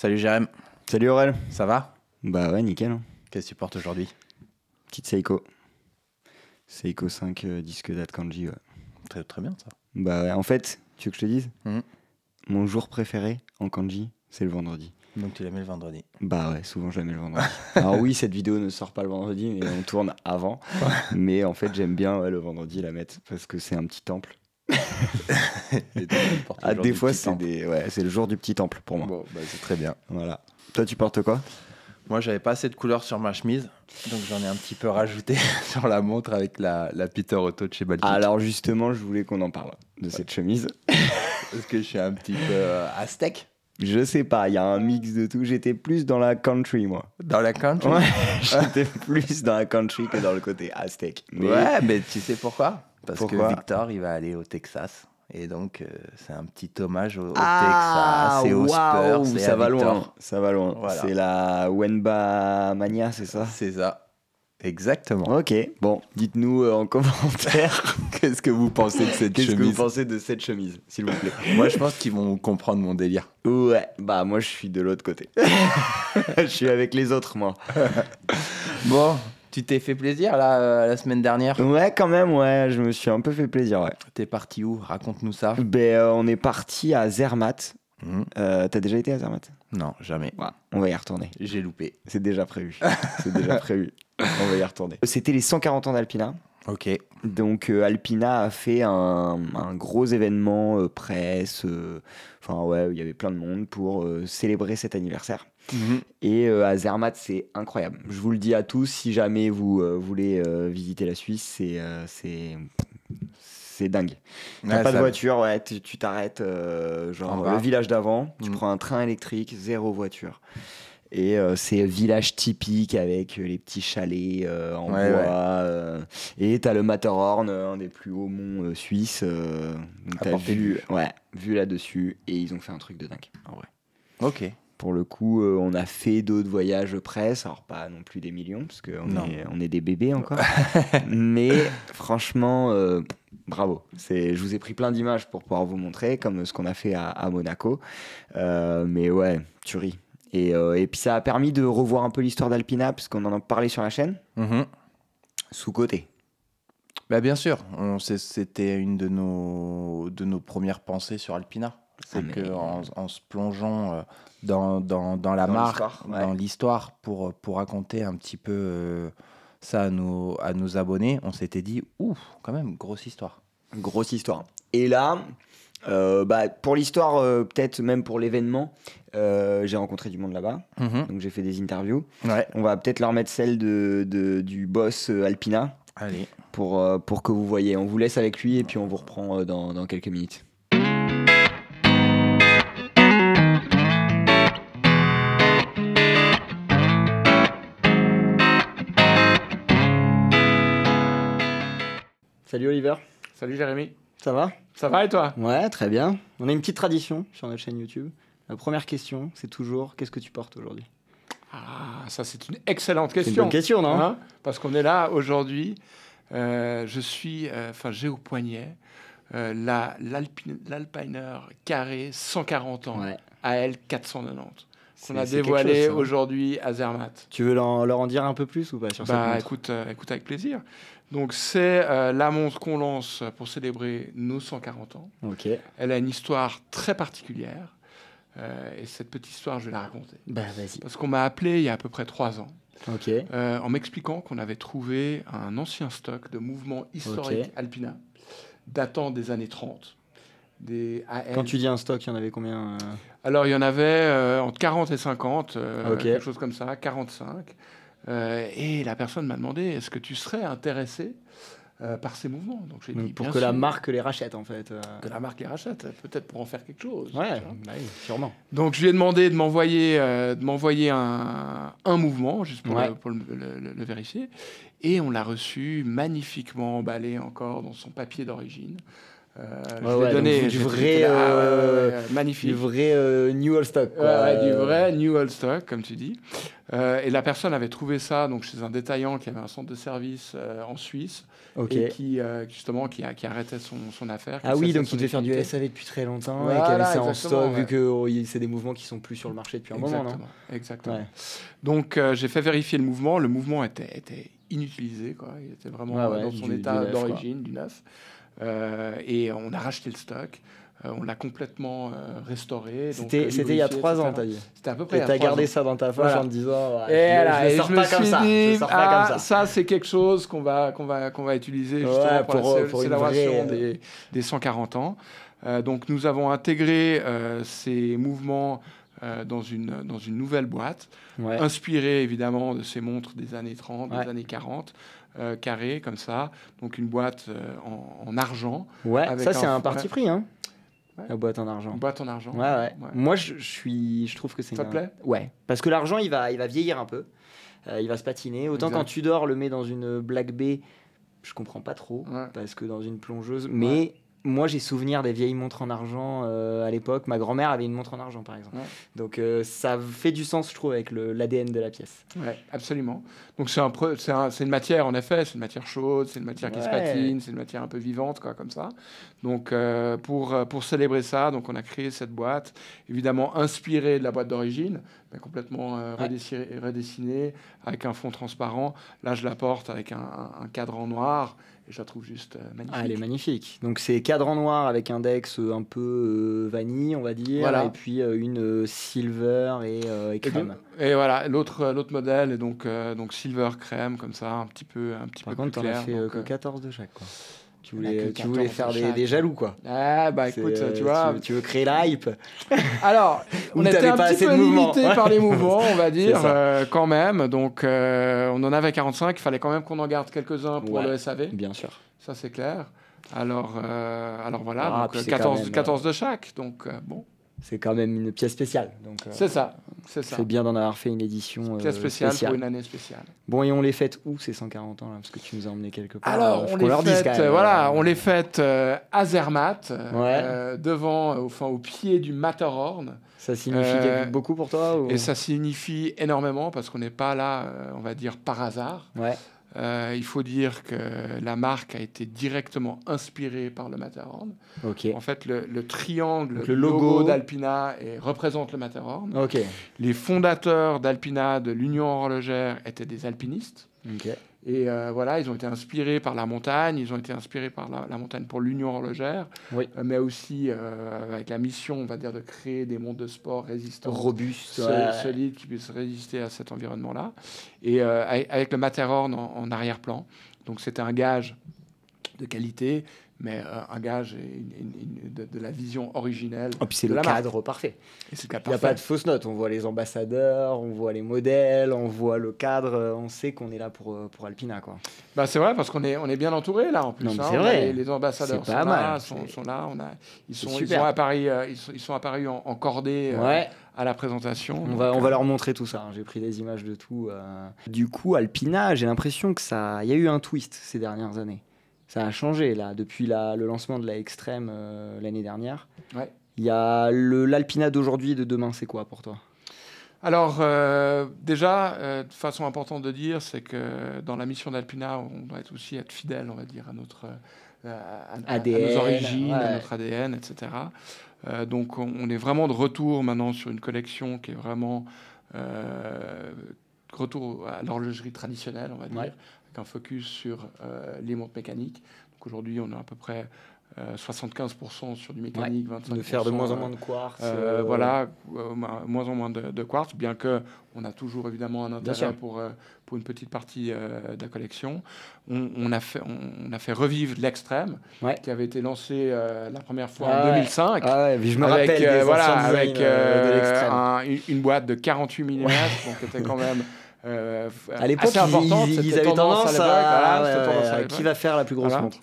Salut Jérém. Salut Aurel. Ça va Bah ouais, nickel. Hein. Qu'est-ce que tu portes aujourd'hui Petite Seiko. Seiko 5 euh, disque date kanji, ouais. Très, très bien ça. Bah ouais, en fait, tu veux que je te dise mhm. Mon jour préféré en kanji, c'est le vendredi. Donc tu la le vendredi. Bah ouais, souvent je la mets le vendredi. Alors oui, cette vidéo ne sort pas le vendredi, mais on tourne avant. mais en fait, j'aime bien le vendredi la mettre parce que c'est un petit temple. ah, des fois, c'est le jour du petit temple pour moi. Bon, bah, c'est très bien. Voilà. Toi, tu portes quoi Moi, j'avais pas assez de couleurs sur ma chemise, donc j'en ai un petit peu rajouté sur la montre avec la, Peter Auto de chez Baltic. Ah, alors, justement, je voulais qu'on en parle de cette chemise. Parce que je suis un petit peu euh, aztèque. Je sais pas, il y a un mix de tout. J'étais plus dans la country, moi. Dans la country J'étais plus dans la country que dans le côté aztèque. Ouais, mais tu sais pourquoi parce que Victor, il va aller au Texas. Et donc, euh, c'est un petit hommage au, ah, Texas C'est au Spurs. ça, va loin, ça va loin. C'est la Wenba Mania, c'est ça C'est ça. Exactement. Ok, bon, dites-nous euh, en commentaire qu'est-ce que vous pensez de cette chemise. Qu'est-ce que vous pensez de cette chemise, s'il vous plaît Moi, je pense qu'ils vont comprendre mon délire. Ouais, bah moi, je suis de l'autre côté. je suis avec les autres, moi. bon, tu t'es fait plaisir là euh, la semaine dernière Ouais, quand même, ouais, je me suis un peu fait plaisir, ouais. T'es parti où Raconte-nous ça. Ben, euh, on est parti à Zermatt. Hum. Euh, t'as déjà été à Zermatt Non, jamais. on va y retourner. J'ai loupé. C'est déjà prévu. C'est déjà prévu. On va y retourner. C'était les 140 ans d'Alpina. Ok. Donc Alpina a fait un, gros événement presse, enfin ouais, il y avait plein de monde pour célébrer cet anniversaire. Mhm. Et euh, à Zermatt, c'est incroyable. Je vous le dis à tous, si jamais vous euh, voulez euh, visiter la Suisse, c'est c'est, c'est dingue. T'as pas de voiture, ouais, tu, t'arrêtes genre le village d'avant, tu mhm. prends un train électrique, zéro voiture. Et c'est village typique avec les petits chalets en bois. et t'as le Matterhorn, un des plus hauts monts suisses. Tu as vu, ouais, là-dessus. Et ils ont fait un truc de dingue, en ah vrai. Ok. Pour le coup, euh, on a fait d'autres voyages presse, alors pas non plus des millions, parce qu'on est, on est des bébés encore. Mais franchement, euh, bravo. Je vous ai pris plein d'images pour pouvoir vous montrer, comme ce qu'on a fait à, Monaco. Euh, mais ouais, tu ris. Et, puis ça a permis de revoir un peu l'histoire d'Alpina, puisqu'on qu'on en a parlé sur la chaîne. Mhm. Sous-côté. Bah, bien sûr, c'était une de nos, de nos premières pensées sur Alpina. Ah, C'est en, se plongeant euh, dans, dans, la marque, dans l'histoire, pour, pour raconter un petit peu euh, ça à nos, à nos abonnés, on s'était dit, ouf, quand même, grosse histoire. Grosse histoire. Et là, euh, bah, pour l'histoire, peut-être même pour l'événement, j'ai rencontré du monde là-bas. Mhm. Donc j'ai fait des interviews. On va peut-être leur mettre celle de, de, du boss Alpina. Allez. Euh, pour, que vous voyez. On vous laisse avec lui et puis on vous reprend euh, dans, quelques minutes. Salut Oliver. Salut Jérémy. Ça va Ça va et toi Ouais, très bien. On a une petite tradition sur notre chaîne YouTube. La première question, c'est toujours qu'est-ce que tu portes aujourd'hui Ah, ça c'est une excellente question. C'est une bonne question, non hein Parce qu'on est là aujourd'hui euh, je suis, euh, enfin, j'ai au poignet euh, l'Alpiner carré 140 ans à l 490 qu'on a dévoilé hein. aujourd'hui à Zermatt. Tu veux leur, en dire un peu plus ou pas sur bah, écoute, écoute avec plaisir. Donc c'est la montre qu'on lance pour célébrer nos 140 ans. Ok. Elle a une histoire très particulière et cette petite histoire je vais la raconter. Bah, Parce qu'on m'a appelé il y a à peu près trois ans euh, en m'expliquant qu'on avait trouvé un ancien stock de mouvements historiques alpina datant des années 30. Des Quand tu dis un stock, il y en avait combien euh Alors, il y en avait euh, entre 40 et 50, quelque chose comme ça, 45. et la personne m'a demandé est-ce que tu serais intéressé euh, par ces mouvements. j'ai pour que la marque les rachète, en fait. Euh. Que la marque les rachète, peut-être pour en faire quelque chose. Ouais, bah sûrement. Donc, je lui ai demandé de m'envoyer, euh, de m'envoyer un, mouvement, juste pour, le, vérifier. Et on l'a reçu magnifiquement emballé encore dans son papier d'origine. Euh, donné du, vrai, ah, euh, magnifique. vrai euh, New Old Stock. du euh, vrai New Old Stock, comme tu dis. et la personne avait trouvé ça donc, chez un détaillant qui avait un centre de service en Suisse et qui, justement, qui, arrêtait son, affaire. Ah oui, donc il devait faire du SAV depuis très longtemps et qui avait ça en stock vu que oh, c'est des mouvements qui sont plus sur le marché depuis un moment. Non exactement. Donc j'ai fait vérifier le mouvement. Le mouvement était, inutilisé. Quoi. Il était vraiment dans son état d'origine, du neuf. Euh, et on a racheté le stock. Euh, on l'a complètement euh, restauré. C'était il y a trois ans, t'as dit. C'était à peu près. Et t'as gardé ça dans ta poche en te disant. je, sors pas comme ah, ça. ça. c'est quelque chose qu'on va utiliser justement pour, la, célébration des, 140 ans. donc nous avons intégré ces mouvements. dans, une, nouvelle boîte, inspirée évidemment de ces montres des années 30, des années 40, euh, carré comme ça, donc une boîte euh, en, argent. Ouais, ça c'est un, parti pris, hein. La boîte en argent. boîte en argent. Ouais, ouais. Moi, je, suis, je trouve que c'est. Ça te plaît Ouais, parce que l'argent, il va, il va vieillir un peu. Euh, il va se patiner. Autant quand tu dors le mets dans une Black Bay, je comprends pas trop, parce que dans une plongeuse, mais moi, j'ai souvenir des vieilles montres en argent euh, à l'époque. Ma grand-mère avait une montre en argent, par exemple. Donc, euh, ça fait du sens, je trouve, avec l'ADN de la pièce. Ouais, absolument. Donc, c'est un une matière, en effet, c'est une matière chaude, c'est une matière qui se patine, c'est une matière un peu vivante, quoi, comme ça. Donc, euh, pour, célébrer ça, donc, on a créé cette boîte, évidemment inspirée de la boîte d'origine, mais complètement redessinée, avec un fond transparent. Là, je la porte avec un, un cadran noir je la trouve juste euh, magnifique. Ah, elle est magnifique. Donc c'est cadran noir avec index euh, un peu euh, vanille, on va dire, et puis une silver et, crème. Et, voilà, l'autre l'autre modèle est donc donc silver crème comme ça, un petit peu un petit Par peu contre, plus clair. Par contre, fait que 14 de chaque. Quoi tu voulais, faire des, jaloux, quoi. Ah, bah écoute, euh, tu vois. Tu, veux créer la Alors, on était un petit peu limité par les mouvements, on va dire, euh, quand même. Donc, euh, on en avait 45. Il fallait quand même qu'on en garde quelques-uns pour le SAV. Bien sûr. Ça, c'est clair. Alors, alors voilà, ah, donc, 14, 14 de chaque. Donc, bon c'est quand même une pièce spéciale. Euh, c'est ça, c'est ça. C'est bien d'en avoir fait une édition euh, spéciale, pour une année spéciale. Bon, et on les fête où ces 140 ans Parce que tu nous as emmené quelque part. Alors, euh, on les, fête, voilà, on les fête à Zermatt, devant, au, au pied du Matterhorn. Ça signifie beaucoup pour toi Et ça signifie énormément parce qu'on n'est pas là, on va dire, par hasard. Ouais. Euh, il faut dire que la marque a été directement inspirée par le Matterhorn. En fait, le, triangle, le logo, d'Alpina représente le Matterhorn. Les fondateurs d'Alpina, de l'Union horlogère, étaient des alpinistes. Et euh, voilà, ils ont été inspirés par la montagne, ils ont été inspirés par la, montagne pour l'Union horlogère, euh, mais aussi euh, avec la mission, on va dire, de créer des mondes de sport résistants, robustes, solides, qui puissent résister à cet environnement-là. Et avec le Matterhorn en, en arrière-plan. Donc c'était un gage de qualité mais euh, un gage de, la vision originelle. Oh, puis c'est le la cadre parfait. Il n'y a pas de fausse note. On voit les ambassadeurs, on voit les modèles, on voit le cadre. Euh, on sait qu'on est là pour, euh, pour Alpina. Quoi. Bah, c'est vrai, parce qu'on est, on est bien entouré là en plus. Hein. c'est vrai. Les, ambassadeurs sont, là, Sont, ils, sont, ils sont à Paris, ils, sont, en, cordée. à la présentation. On va, on va leur montrer tout ça. Hein. J'ai pris des images de tout. Du coup, Alpina, j'ai l'impression que ça, il y a eu un twist ces dernières années ça a changé là depuis le lancement de la extrême euh, l'année dernière. Il y a l'Alpina d'aujourd'hui et de demain, c'est quoi pour toi alors euh, déjà, de euh, façon importante de dire, c'est que dans la mission d'Alpina, on doit être aussi être fidèle, on va dire, à notre à, nos origines, à notre ADN, etc. donc on est vraiment de retour maintenant sur une collection qui est vraiment retour à l'horlogerie traditionnelle, on va dire, un focus sur euh, les montres mécaniques. Donc aujourd'hui, on a à peu près 75% euh, sur du mécanique, 25%. De faire de moins en moins de euh, quartz. voilà, moins en moins de, quartz, bien que on a toujours évidemment un intérêt pour, pour une petite partie de la collection. On, a fait, on a fait revivre l'extrême, qui avait été lancé la première fois en 2005. Ah ah je me rappelle voilà, avec une, boîte de 48 mm, donc c'était quand même Euh, à l'époque, ils, avaient tendance, à, qui va faire la plus grosse montre.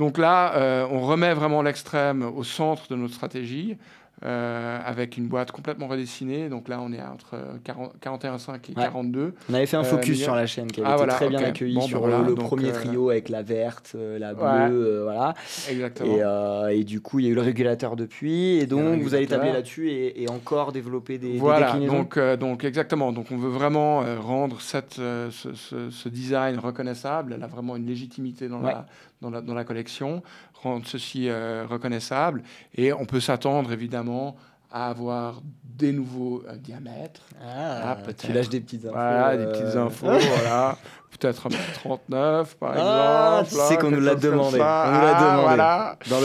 Donc là, euh, on remet vraiment l'extrême au centre de notre stratégie. Euh, avec une boîte complètement redessinée. Donc là, on est entre 41,5 et 42. On avait fait un euh, focus sur la chaîne qui avait ah, été très bien accueillie sur bah le premier trio avec la verte, la bleue, voilà. Exactement. Et, du coup, il y a eu le régulateur depuis. Et donc, vous allez taper là-dessus et, encore développer des, voilà, Donc, donc, exactement. Donc, on veut vraiment rendre cette, ce, design reconnaissable. Elle a vraiment une légitimité dans, la, dans la, collection, rendre ceci euh, reconnaissable. Et on peut s'attendre évidemment à avoir des nouveaux euh, diamètres. Ah, ah tu lâches des petites infos. Voilà, des petites euh. infos, voilà. Peut-être un 39, par ah, exemple. exemple. C'est qu'on nous l'a demandé. On nous l'a ah, demandé. Dans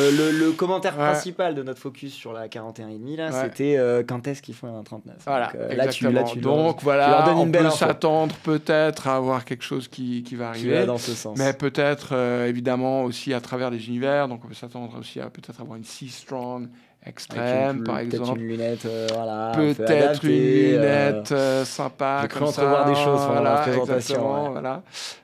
le, commentaire principal de notre focus sur la 41,5, là, c'était euh, quand est-ce qu'ils font un 39. Voilà, là, tu, là, Donc voilà, on peut s'attendre peut-être à avoir quelque chose qui, va arriver. dans ce sens. Mais peut-être, évidemment, aussi à travers les univers. Donc on peut s'attendre aussi à peut-être avoir une c Strong extrême, par exemple. Euh, peut-être une euh, lunette, voilà, Peut-être une lunette sympa, je comme ça. des choses voilà, la présentation. Voilà.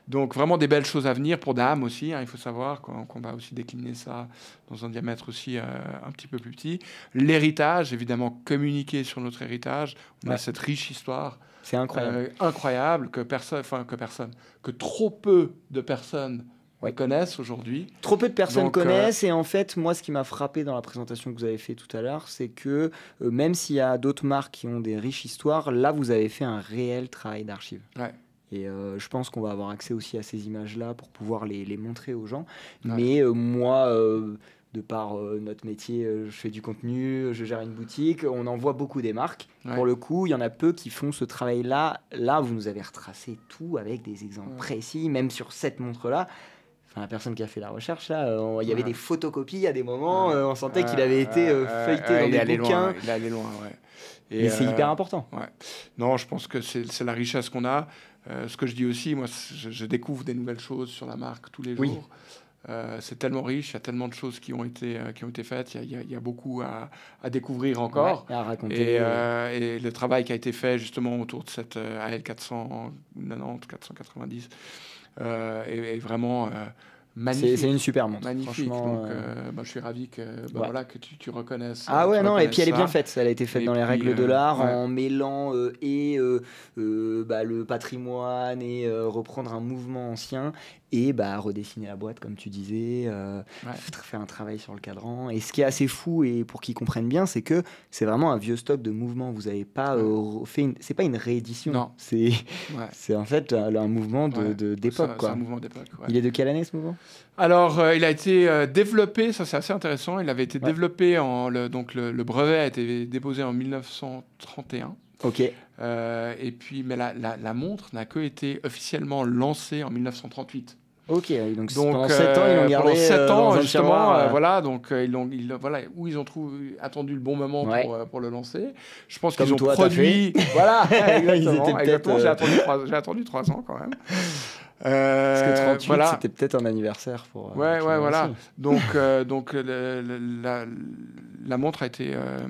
Donc vraiment des belles choses à venir pour Dame aussi. Hein, il faut savoir qu'on va aussi décliner ça dans un diamètre aussi euh, un petit peu plus petit. L'héritage, évidemment, communiquer sur notre héritage. On a cette riche histoire. C'est incroyable. incroyable que personne, enfin que personne, que trop peu de personnes connaissent aujourd'hui. Trop peu de personnes euh, connaissent. Et en fait, moi, ce qui m'a frappé dans la présentation que vous avez fait tout à l'heure, c'est que euh, même s'il y a d'autres marques qui ont des riches histoires, là, vous avez fait un réel travail d'archive. Ouais. Et euh, je pense qu'on va avoir accès aussi à ces images-là pour pouvoir les, les montrer aux gens. Mais moi de par notre métier, je fais du contenu, je gère une boutique, on en beaucoup des marques. Pour le coup, il y en a peu qui font ce travail-là. Là, vous nous avez retracé tout avec des exemples précis, même sur cette montre-là la personne qui a fait la recherche, là, euh, il y avait des photocopies à des moments, euh, on sentait qu'il avait été euh, feuilleté dans il des Loin, il allait loin, ouais. Et Mais c'est hyper important. Ouais. Non, je pense que c'est la richesse qu'on a. ce que je dis aussi, moi, je, découvre des nouvelles choses sur la marque tous les jours. c'est tellement riche, il y a tellement de choses qui ont été, qui ont été faites, il y, a beaucoup à, à découvrir encore. à raconter, et, et, le travail qui a été fait justement autour de cette AL 490, 490 euh, et vraiment euh, magnifique. C'est une super montre. Magnifique. Donc, euh, bah, je suis ravi que, bah, que tu, tu reconnaisses. Ah ouais, non, et puis elle est bien faite. Elle a été faite dans les règles de l'art en mêlant et bah, le patrimoine et reprendre un mouvement ancien et bah, redessiner la boîte, comme tu disais, euh, faire un travail sur le cadran. Et ce qui est assez fou, et pour qu'ils comprennent bien, c'est que c'est vraiment un vieux stock de mouvements. Vous n'avez pas euh, fait une... C'est pas une réédition. Non. C'est en fait euh, un, mouvement d'époque. De, d'époque. Il est de quelle année ce mouvement Alors, il a été développé, ça c'est assez intéressant, il avait été développé en... Le, donc le, brevet a été déposé en 1931. Ok. et puis, mais la, la montre n'a que été officiellement lancée en 1938. Ok, donc, pendant 7 ans, ils l'ont euh, gardé. Pendant euh, 7 ans, justement, euh, voilà, donc ils ont, ils, voilà, où ils ont trouvé, attendu le bon moment pour, pour, le lancer. Je pense qu'ils ont produit. voilà, exactement. être J'ai attendu 3 ans quand même. Euh, Parce que 38, voilà. c'était peut-être un anniversaire pour. ouais, ouais, voilà. Donc, donc la, la montre a été euh,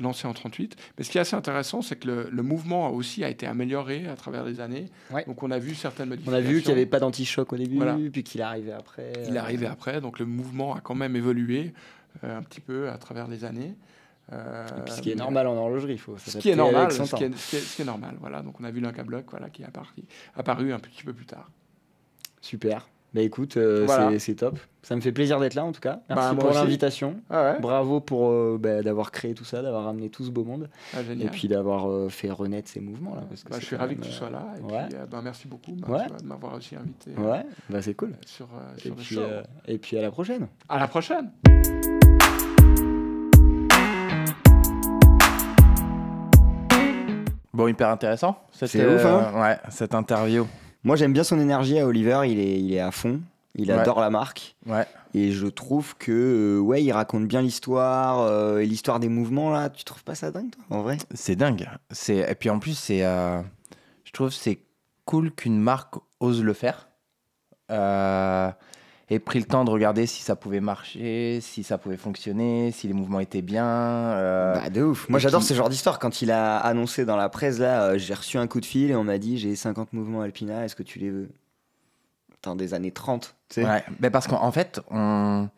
lancée en 38. Mais ce qui est assez intéressant, c'est que le, mouvement aussi a été amélioré à travers les années. Donc on a vu certaines modifications. On a vu qu'il n'y avait pas d'antichoc au début, puis qu'il est arrivé après. Euh. Il est arrivé après, donc le mouvement a quand même évolué euh, un petit peu à travers les années. ce qui est normal en horlogerie, il faut. Ce qui est normal, ce qui est, normal, voilà. Donc on a vu l'Inca Block, voilà, qui est apparu un petit peu plus tard. Super. Bah écoute, euh, c'est top. Ça me fait plaisir d'être là en tout cas. Bah, merci pour l'invitation. Ah Bravo pour euh, bah, d'avoir créé tout ça, d'avoir amené tout ce beau monde. Ah, et puis d'avoir euh, fait renaître ces mouvements là. Bah, je suis ravi que tu sois là. merci beaucoup de m'avoir aussi invité. Ouais, c'est cool. Sur, et, puis, à la prochaine. À la prochaine. Bon, hyper intéressant. c'était ouf, hein. cette interview. Moi, j'aime bien son énergie à Oliver. Il est, il est à fond. Il adore la marque. Ouais. Et je trouve que, euh, ouais, il raconte bien l'histoire euh, et l'histoire des mouvements, là. Tu trouves pas ça dingue, toi, en vrai C'est dingue. Et puis en plus, c'est, euh, je trouve c'est cool qu'une marque ose le faire et pris le temps de regarder si ça pouvait marcher, si ça pouvait fonctionner, si les mouvements étaient bien. Euh, bah de ouf. Moi j'adore ce genre d'histoire. Quand il a annoncé dans la presse là, euh, j'ai reçu un coup de fil et on m'a dit j'ai 50 mouvements Alpina, est-ce que tu les veux dans des années 30. Tu sais. Ouais, mais parce qu'en fait, on...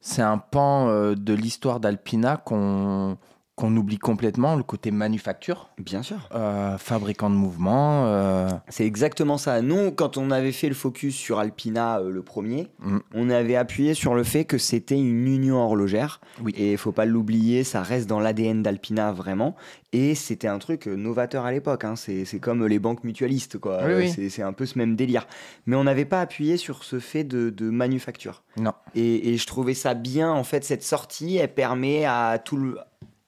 c'est un pan euh, de l'histoire d'Alpina qu'on qu'on oublie complètement le côté manufacture. Bien sûr. Euh, fabricant de mouvements. Euh. C'est exactement ça. Nous, quand on avait fait le focus sur Alpina, euh, le premier, mm. on avait appuyé sur le fait que c'était une union horlogère. Oui. Et il faut pas l'oublier, ça reste dans l'ADN d'Alpina vraiment. Et c'était un truc novateur à l'époque. Hein. C'est, comme les banques mutualistes, quoi. C'est, un peu ce même délire. Mais on n'avait pas appuyé sur ce fait de, de manufacture. Non. Et, et, je trouvais ça bien, en fait, cette sortie, elle permet à tout le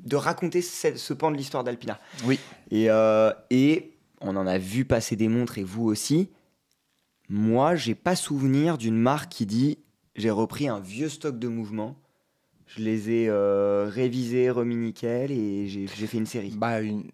de raconter ce, pan de l'histoire d'Alpina. Oui. Et, euh, et on en a vu passer des montres et vous aussi. Moi, je n'ai pas souvenir d'une marque qui dit j'ai repris un vieux stock de mouvements. Je les ai euh, révisés, remis nickel et j'ai fait une série. Bah, une...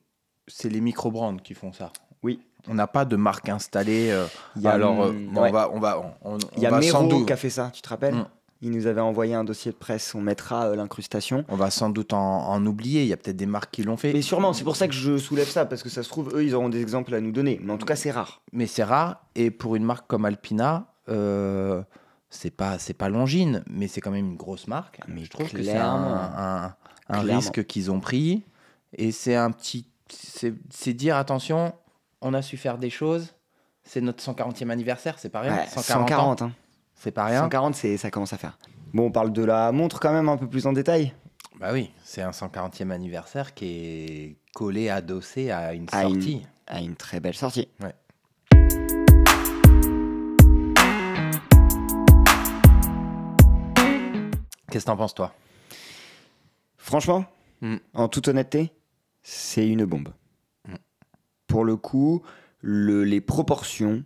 c'est les micro-brands qui font ça. Oui. On n'a pas de marque installée. Euh... Y a alors, euh, on va, on va, on, a va qui a fait ça, tu te rappelles mm. Il nous avait envoyé un dossier de presse, on mettra euh, l'incrustation. On va sans doute en, oublier, il y a peut-être des marques qui l'ont fait. Mais sûrement, c'est pour ça que je soulève ça, parce que ça se trouve, eux, ils auront des exemples à nous donner. Mais en tout cas, c'est rare. Mais c'est rare, et pour une marque comme Alpina, euh, c'est pas, pas longine, mais c'est quand même une grosse marque. Mais je trouve que c'est un, un, risque qu'ils ont pris, et c'est un petit. C'est dire, attention, on a su faire des choses, c'est notre 140e anniversaire, c'est pareil hein. 140, c'est pas rien. 140, ça commence à faire. Bon, on parle de la montre quand même un peu plus en détail. Bah oui, c'est un 140e anniversaire qui est collé, adossé à une sortie. à une très belle sortie. Qu'est-ce que t'en penses, toi Franchement, hmm. en toute honnêteté, c'est une bombe. Hmm. Pour le coup, les proportions,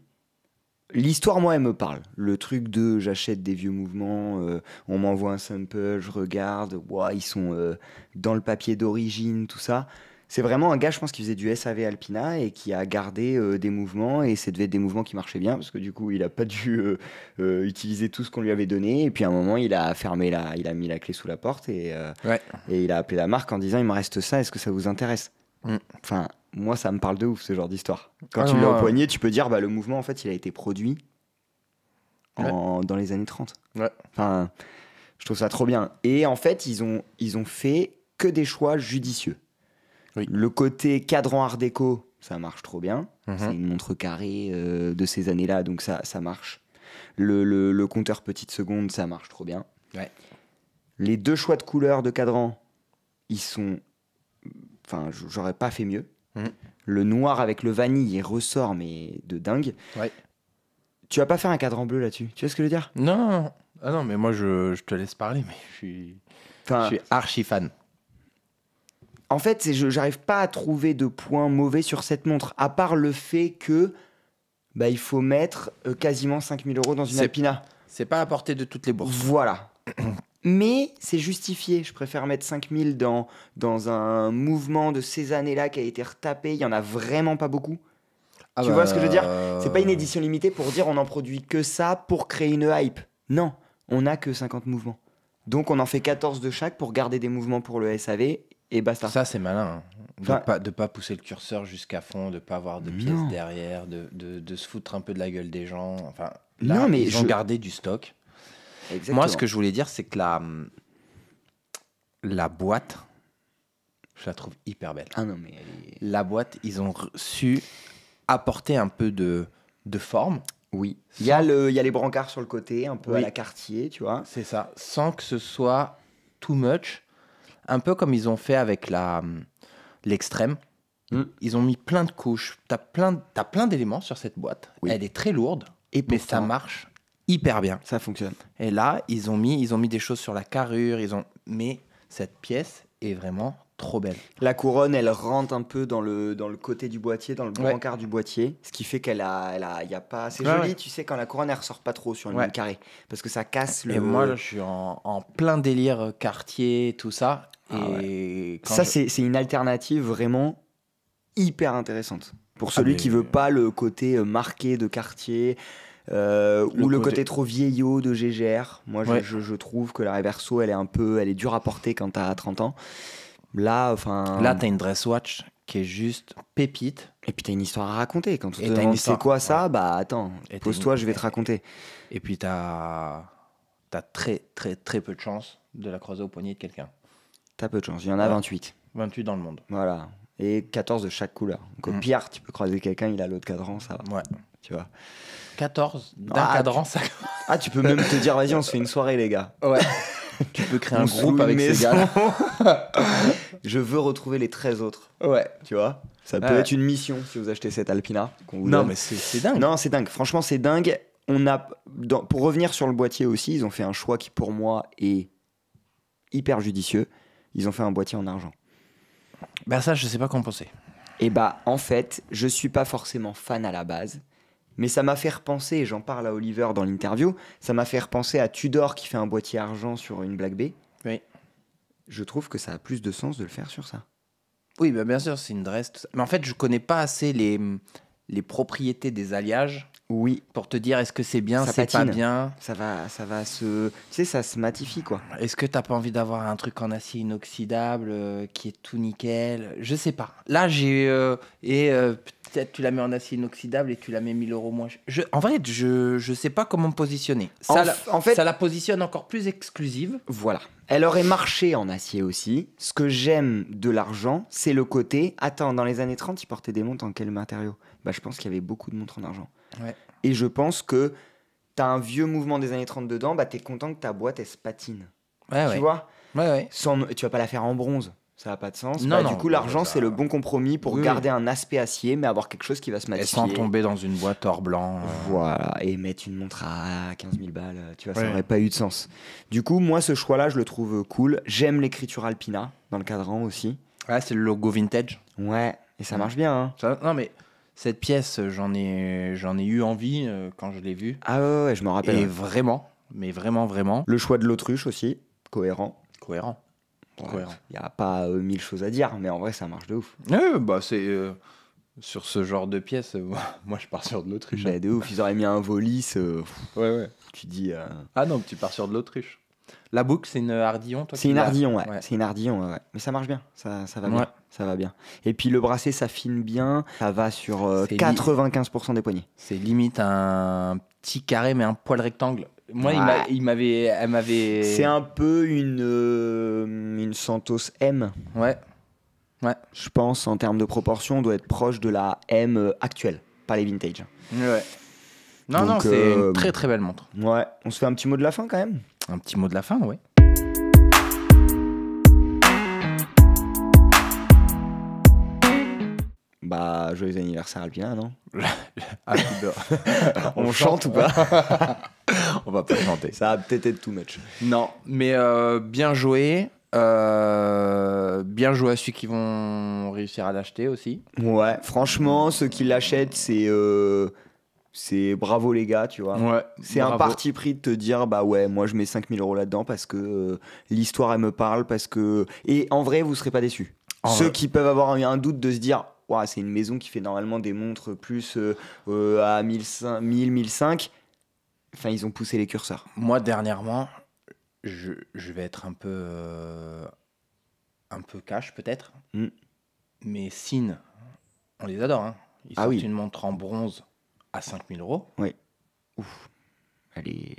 L'histoire, moi, elle me parle. Le truc de j'achète des vieux mouvements, euh, on m'envoie un sample, je regarde, ils sont euh, dans le papier d'origine, tout ça. C'est vraiment un gars, je pense, qui faisait du SAV Alpina et qui a gardé euh, des mouvements. Et c'est devait être des mouvements qui marchaient bien, parce que du coup, il n'a pas dû utiliser tout ce qu'on lui avait donné. Et puis à un moment, il a fermé la, il a mis la clé sous la porte et, et il a appelé la marque en disant Il me reste ça, est-ce que ça vous intéresse mm. Enfin, moi, ça me parle de ouf ce genre d'histoire. Quand ah tu l'as au poignet, tu peux dire bah, le mouvement, en fait, il a été produit en, dans les années 30. Enfin, je trouve ça trop bien. Et en fait, ils ont, ils ont fait que des choix judicieux. Le côté cadran art déco, ça marche trop bien. Mhm. C'est une montre carrée euh, de ces années-là, donc ça, ça marche. Le, le, compteur petite seconde, ça marche trop bien. Les deux choix de couleurs de cadran, ils sont. Enfin, j'aurais pas fait mieux. Mm. Le noir avec le vanille, il ressort, mais de dingue. Tu vas pas faire un cadran bleu là-dessus. Tu vois ce que je veux dire Non. Ah non, mais moi, je, te laisse parler, mais je suis, je suis archi fan. En fait, je j'arrive pas à trouver de point mauvais sur cette montre, à part le fait que bah, il faut mettre euh, quasiment 5000 euros dans une Alpina. C'est pas à portée de toutes les bourses. Voilà. mais c'est justifié. Je préfère mettre 5000 dans, dans un mouvement de ces années-là qui a été retapé. Il y en a vraiment pas beaucoup. Ah tu vois ce que je veux dire bah, C'est pas une euh, édition limitée pour dire on en produit que ça pour créer une hype. Non, on n'a que 50 mouvements. Donc on en fait 14 de chaque pour garder des mouvements pour le SAV et basta. Ça c'est malin. Hein. De, pas, de pas pousser le curseur jusqu'à fond, de pas avoir de pièces derrière, de, se foutre un peu de la gueule des gens. Enfin, là, non, mais ils je... ont gardé du stock. Moi, ce que je voulais dire, c'est que la, la boîte, je la trouve hyper belle. Ah non, mais La boîte, ils ont su apporter un peu de, de forme. Oui. Il y, a le, il y a les brancards sur le côté, un peu à la quartier, tu vois. C'est ça. Sans que ce soit too much. Un peu comme ils ont fait avec la l'extrême. Hmm. Ils ont mis plein de couches. T'as plein, as plein d'éléments sur cette boîte. Elle est très lourde. Et mais ça marche hyper bien. Ça fonctionne. Et là, ils ont mis, ils ont mis des choses sur la carrure, ils ont. Mais cette pièce est vraiment trop belle. La couronne, elle rentre un peu dans le, dans le côté du boîtier, dans le ouais. brancard du boîtier, ce qui fait qu'elle a, elle a, y a pas. C'est joli, tu sais, quand la couronne, elle ressort pas trop sur une carré parce que ça casse le. Et moi, je suis en, plein délire euh, quartier, tout ça. Ah et ça, c'est une alternative vraiment hyper intéressante pour ah, celui qui veut euh, pas le côté euh, marqué de quartier. Euh, ou le côté trop vieillot de GGR. Moi, je, trouve que la Reverso, elle est un peu, elle est dure à porter quand t'as 30 ans. Là, enfin. Là, t'as une dress watch qui est juste pépite. Et puis t'as une histoire à raconter. Quand t'as te c'est quoi ça, bah attends, pose-toi, je vais te raconter. Et puis t'as as très très très peu de chance de la croiser au poignet de quelqu'un. T'as peu de chance, il y en a 28. 28 dans le monde. Voilà. Et 14 de chaque couleur. Donc mm. Pierre tu peux croiser quelqu'un, il a l'autre cadran, ça va. Ouais. Tu vois. 14 d'un ah, cadran. Tu... Ah, tu peux même te dire, vas-y, on se fait une soirée, les gars. Ouais. tu peux créer un groupe avec ces gars Je veux retrouver les 13 autres. Ouais. Tu vois Ça peut être une mission si vous achetez cette Alpina. non, mais c'est dingue. Non, c'est dingue. Franchement, c'est dingue. On a, pour revenir sur le boîtier aussi, ils ont fait un choix qui, pour moi, est hyper judicieux. Ils ont fait un boîtier en argent. Ben ça, je sais pas comment penser. Et eh bah, en fait, je suis pas forcément fan à la base mais ça m'a fait repenser, j'en parle à Oliver dans l'interview, ça m'a fait repenser à Tudor qui fait un boîtier argent sur une Black Bay. Oui. Je trouve que ça a plus de sens de le faire sur ça. Oui, bah, bien sûr, c'est une dresse. Mais en fait, je connais pas assez les, les propriétés des alliages oui, pour te dire est-ce que c'est bien, c'est pas bien. Ça va, ça va se, tu sais, ça se matifie quoi. Est-ce que t'as pas envie d'avoir un truc en acier inoxydable euh, qui est tout nickel Je sais pas. Là j'ai euh, et euh, peut-être tu la mets en acier inoxydable et tu la mets 1000 euros moins. Je, en vrai, je, je sais pas comment me positionner. Ça, en, fait, ça la positionne encore plus exclusive. Voilà. Elle aurait marché en acier aussi. Ce que j'aime de l'argent, c'est le côté. Attends, dans les années 30, ils portaient des montres en quel matériau Bah, je pense qu'il y avait beaucoup de montres en argent. Et je pense que t'as un vieux mouvement des années 30 dedans, bah t'es content que ta boîte elle se patine. Ouais, tu ouais. vois Sans, Tu vas pas la faire en bronze. Ça n'a pas de sens. Non, bah, du coup, l'argent, c'est le bon compromis pour garder un aspect acier, mais avoir quelque chose qui va se matifier. Et sans tomber dans une boîte or blanc. Euh. Voilà, et mettre une montre à 15 000 balles, tu vois, ça n'aurait pas eu de sens. Du coup, moi, ce choix-là, je le trouve cool. J'aime l'écriture Alpina, dans le cadran aussi. Ouais, c'est le logo vintage. Ouais, et ça marche bien. Hein. Ça, non, mais cette pièce, j'en ai, j'en ai eu envie euh, quand je l'ai vue. Ah ouais, je m'en rappelle. Et vraiment, mais vraiment, vraiment. Le choix de l'autruche aussi, cohérent. Cohérent. Il n'y a pas euh, mille choses à dire, mais en vrai, ça marche de ouf. Ouais, bah c'est. Euh, sur ce genre de pièce, moi je pars sur de l'autruche. Bah, hein. de ouf, ils auraient mis un Volis. ouais, ouais. Tu dis. Ah non, tu pars sur de l'autruche. La boucle, c'est une Ardillon, toi C'est une Ardillon, ouais. C'est une Ardillon, ouais. Mais ça marche bien, ça, ça va bien ça va bien. Et puis le ça s'affine bien, ça va sur 95% euh, des poignées. C'est limite un petit carré mais un poil rectangle. Moi, il m'avait, elle m'avait. C'est un peu une euh, une Santos M. Ouais. Ouais. Je pense en termes de proportion, on doit être proche de la M euh, actuelle, pas les vintage. Ouais. Non, non, c'est une très très belle montre. Ouais. On se fait un petit mot de la fin quand même. Un petit mot de la fin, ouais. Bah, joyeux anniversaire Alpina, non ah, On, chante, ou pas On va pas chanter. Ça va peut-être être too much. Non, mais euh, bien joué. Euh, bien joué à ceux qui vont réussir à l'acheter aussi. Ouais, franchement, ceux qui l'achètent, c'est. Euh, c'est bravo les gars, tu vois. c'est un parti pris de te dire, bah ouais, moi je mets 5000 euros là-dedans parce que l'histoire elle me parle, parce que. Et en vrai, vous serez pas déçus. Ceux qui peuvent avoir un doute de se dire, c'est une maison qui fait normalement des montres plus euh, euh, à 1000, 1005. Enfin, ils ont poussé les curseurs. Moi, dernièrement, je, vais être un peu, euh, un peu cash peut-être, mm. mais Sin, on les adore. Hein. ah une montre en bronze à 5000 euros. Oui. Ouf. Elle est...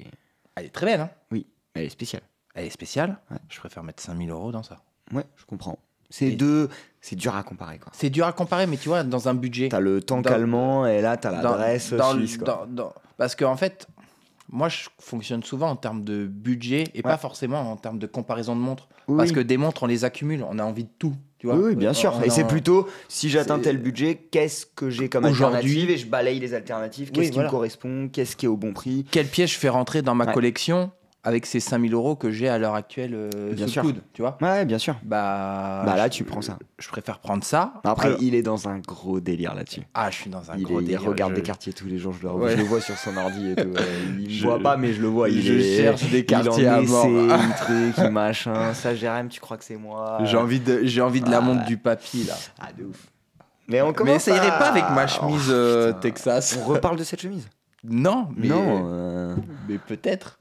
Elle est très belle. Hein oui, elle est spéciale. Elle est spéciale. Je préfère mettre 5000 euros dans ça. Ouais, je comprends. C'est deux. C'est dur à comparer. C'est dur à comparer, mais tu vois, dans un budget. T'as le tank calmant allemand et là, t'as l'adresse suisse. parce que en fait, moi, je fonctionne souvent en termes de budget et pas forcément en termes de comparaison de montres. Parce que des montres, on les accumule, on a envie de tout. Tu oui, bien sûr. et c'est plutôt, si j'atteins tel budget, qu'est-ce que j'ai comme alternative Et je balaye les alternatives. Qu'est-ce qui me correspond Qu'est-ce qui est au bon prix Quelle pièce je fais rentrer dans ma collection avec ces 5000 euros que j'ai à l'heure actuelle euh, bien sûr. tu vois Ouais, bien sûr. Bah, bah là, tu prends ça. Je préfère prendre ça. Après, il est dans un gros délire là-dessus. Ah, je suis dans un gros délire. Il regarde des quartiers tous les jours, je le, vois sur son ordi et tout. Il je... vois pas, mais je le vois. Il cherche des quartiers il en à un truc, machin. Ça, Jérém, tu crois que c'est moi J'ai envie de, j'ai envie de la ah, montre du papy, là. Ah, de ouf. Mais on commence Mais ça irait pas avec ma chemise oh, euh, Texas. On reparle de cette chemise Non, mais, non, euh. mais peut-être.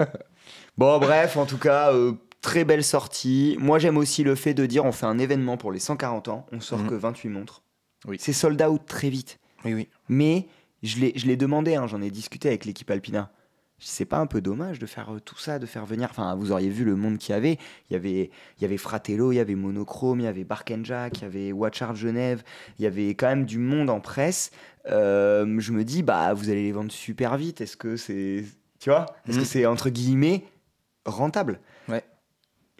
bon, bref, en tout cas, euh, très belle sortie. Moi, j'aime aussi le fait de dire on fait un événement pour les 140 ans, on sort mhm. que 28 montres. Oui. C'est sold out très vite. Oui, oui. Mais je l'ai demandé, hein, j'en ai discuté avec l'équipe Alpina. C'est pas un peu dommage de faire euh, tout ça, de faire venir. Enfin, vous auriez vu le monde qu'il y avait. Il y avait, il y avait Fratello, il y avait Monochrome, il y avait Jack, il y avait Art Genève. Il y avait quand même du monde en presse. Euh, je me dis, bah, vous allez les vendre super vite. Est-ce que c'est tu vois Parce que mhm. c'est entre guillemets rentable. Ouais.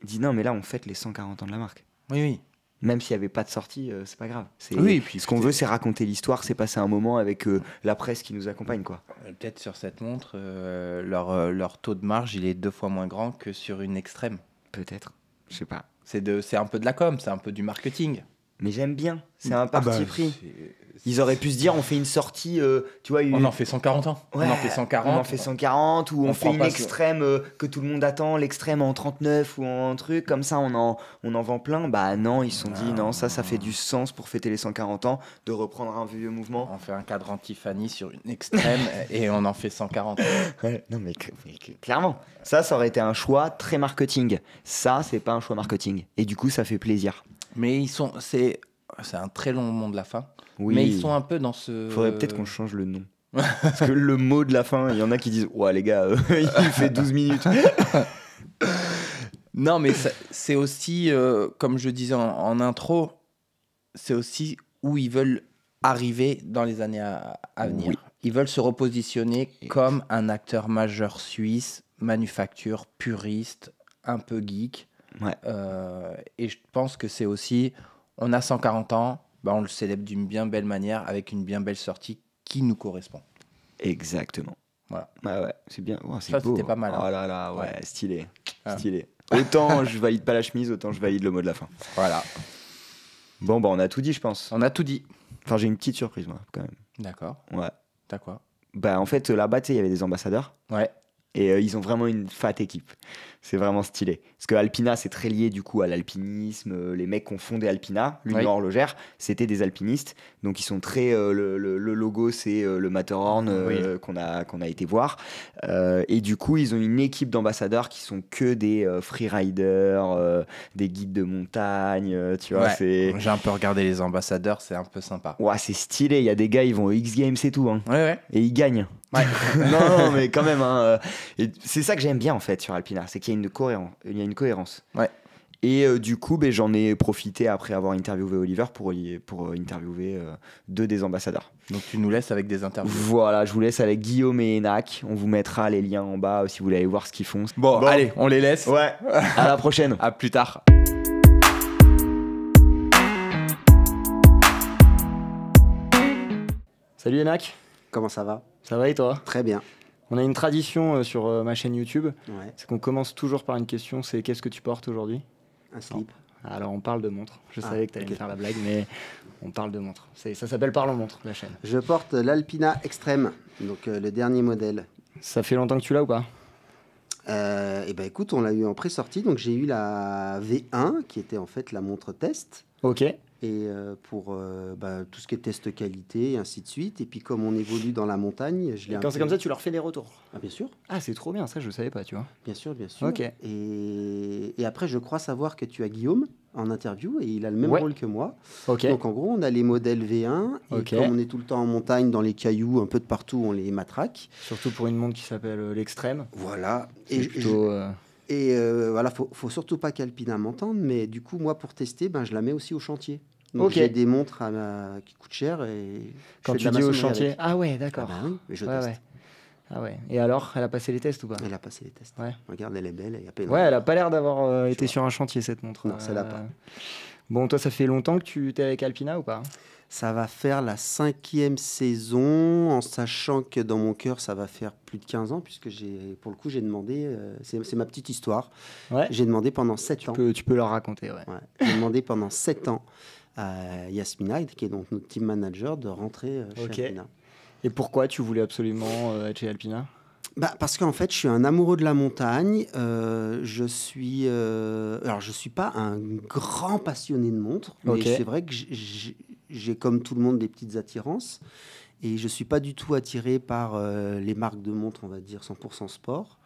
Il dit non, mais là, on fête les 140 ans de la marque. Oui, oui. Même s'il n'y avait pas de sortie, euh, c'est pas grave. Oui, puis, ce qu'on veut, c'est raconter l'histoire, c'est passer un moment avec euh, la presse qui nous accompagne. quoi. Euh, peut-être sur cette montre, leur, leur taux de marge, il est deux fois moins grand que sur une extrême. Peut-être. Je sais pas. C'est un peu de la com, c'est un peu du marketing. Mais j'aime bien. C'est mm. un ah bah, parti pris. Ils auraient pu se dire, on fait une sortie, euh, tu vois. On en fait 140 ans. on en fait 140. On en fait 140, ou on, fait une extrême euh, que tout le monde attend, l'extrême en 39 ou en truc, comme ça on en, on en vend plein. Bah non, ils se sont dit, non, ça, ça fait du sens pour fêter les 140 ans de reprendre un vieux mouvement. On fait un cadre anti-Fanny sur une extrême et on en fait 140. ouais, non, mais, clairement, ça, ça aurait été un choix très marketing. Ça, c'est pas un choix marketing. Et du coup, ça fait plaisir. Mais ils sont, c'est, c'est un très long moment de la fin. Mais ils sont un peu dans ce. Faudrait peut-être qu'on change le nom. Parce que le mot de la fin, il y en a qui disent Ouais, les gars, euh, il fait 12 minutes. non, mais c'est aussi, euh, comme je disais en, intro, c'est aussi où ils veulent arriver dans les années à, venir. Ils veulent se repositionner comme un acteur majeur suisse, manufacture, puriste, un peu geek. Ouais. Euh, et je pense que c'est aussi, on a 140 ans, bah, on le célèbre d'une bien belle manière, avec une bien belle sortie qui nous correspond. Exactement. Voilà. Ah ouais, c'est bien. c'est pas hein. mal. Hein. Oh là là, ouais, stylé. Ah. Stylé. Autant je valide pas la chemise, autant je valide le mot de la fin. Voilà. Bon, bah, on a tout dit, je pense. On a tout dit. Enfin, j'ai une petite surprise, moi, quand même. D'accord. Ouais. T'as quoi Bah, en fait, là-bas, il y avait des ambassadeurs. Ouais. Et euh, ils ont vraiment une fat équipe. C'est vraiment stylé. Parce que Alpina, c'est très lié du coup à l'alpinisme. Euh, les mecs qui ont fondé Alpina, l'union horlogère, c'était des alpinistes. Donc ils sont très. Euh, le, logo, c'est euh, le Matterhorn qu'on a, qu'on a été voir. et du coup, ils ont une équipe d'ambassadeurs qui sont que des freeriders, des guides de montagne. Tu vois, c'est. J'ai un peu regardé les ambassadeurs, c'est un peu sympa. Ouais, c'est stylé. Il y a des gars, ils vont au X Games et tout. Hein. Et ils gagnent. non, mais quand même. Hein, c'est ça que j'aime bien en fait sur Alpina, c'est qu'il y a une une cohérence. Il y a une cohérence. Ouais. Et euh, du coup, ben, j'en ai profité après avoir interviewé Oliver pour, pour euh, interviewer euh, deux des ambassadeurs. Donc tu nous laisses avec des interviews. Voilà, je vous laisse avec Guillaume et Enac. On vous mettra les liens en bas si vous voulez aller voir ce qu'ils font. Bon, bon, allez, on les laisse. Ouais. à la prochaine. À plus tard. Salut Enac. Comment ça va Ça va et toi Très bien. On a une tradition euh, sur euh, ma chaîne YouTube, c'est qu'on commence toujours par une question, c'est qu'est-ce que tu portes aujourd'hui Un slip. Ah, alors on parle de montre. Je ah, savais que tu allais faire la blague, mais on parle de montre. Ça s'appelle Parlons montre, la chaîne. Je porte l'Alpina Extreme, donc euh, le dernier modèle. Ça fait longtemps que tu l'as ou pas Eh ben écoute, on l'a eu en pré-sortie, donc j'ai eu la V1 qui était en fait la montre test. Ok et euh, pour euh, bah, tout ce qui est test qualité et ainsi de suite. Et puis comme on évolue dans la montagne, je l'ai. Quand c'est comme ça, tu leur fais des retours. Ah bien sûr. Ah c'est trop bien, ça je ne savais pas, tu vois. Bien sûr, bien sûr. Ok. Et, après, je crois savoir que tu as Guillaume en interview et il a le même rôle que moi. OK. Donc en gros, on a les modèles V1 et comme on est tout le temps en montagne, dans les cailloux, un peu de partout, on les matraque. Surtout pour une montre qui s'appelle euh, l'extrême. Voilà. Et plutôt. Et euh, voilà, faut, faut surtout pas qu'Alpina m'entende, mais du coup, moi, pour tester, ben, je la mets aussi au chantier. Donc j'ai des montres à ma... qui coûtent cher et quand tu dis au chantier, ah ouais, d'accord. Ah ben je ah Et alors, elle a passé les tests ou pas Elle a passé les tests. Regarde, elle est belle. Elle a pas ouais, elle a pas l'air d'avoir euh, été sur un chantier cette montre. Non, celle-là pas. Euh, Bon, toi, ça fait longtemps que tu es avec Alpina ou pas Ça va faire la cinquième saison, en sachant que dans mon cœur, ça va faire plus de 15 ans, puisque j'ai, pour le coup, j'ai demandé, euh, c'est, ma petite histoire, j'ai demandé pendant 7 ans. tu peux leur raconter, ouais. j'ai demandé pendant 7 ans à Yasmina, qui est donc notre team manager, de rentrer euh, chez Alpina. Et pourquoi tu voulais absolument euh, être chez Alpina bah, Parce qu'en fait, je suis un amoureux de la montagne. Euh, je suis. Euh, alors, je ne suis pas un grand passionné de montres, mais c'est vrai que j'ai, comme tout le monde, des petites attirances. Et je ne suis pas du tout attiré par euh, les marques de montres, on va dire, 100% sport.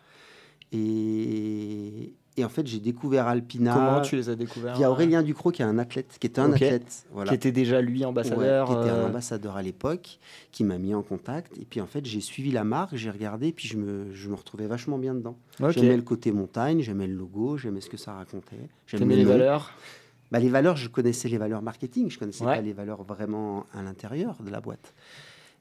Et, et en fait, j'ai découvert Alpina. Comment tu les as Il y a Aurélien Ducrot, qui est un athlète, qui était un athlète, qui était déjà lui ambassadeur, qui était un euh. ambassadeur à l'époque, qui m'a mis en contact. Et puis en fait, j'ai suivi la marque, j'ai regardé, et puis je me, je me retrouvais vachement bien dedans. J'aimais le côté montagne, j'aimais le logo, j'aimais ce que ça racontait, j'aimais les valeurs. Bah, les valeurs, je connaissais les valeurs marketing, je connaissais pas les valeurs vraiment à l'intérieur de la boîte.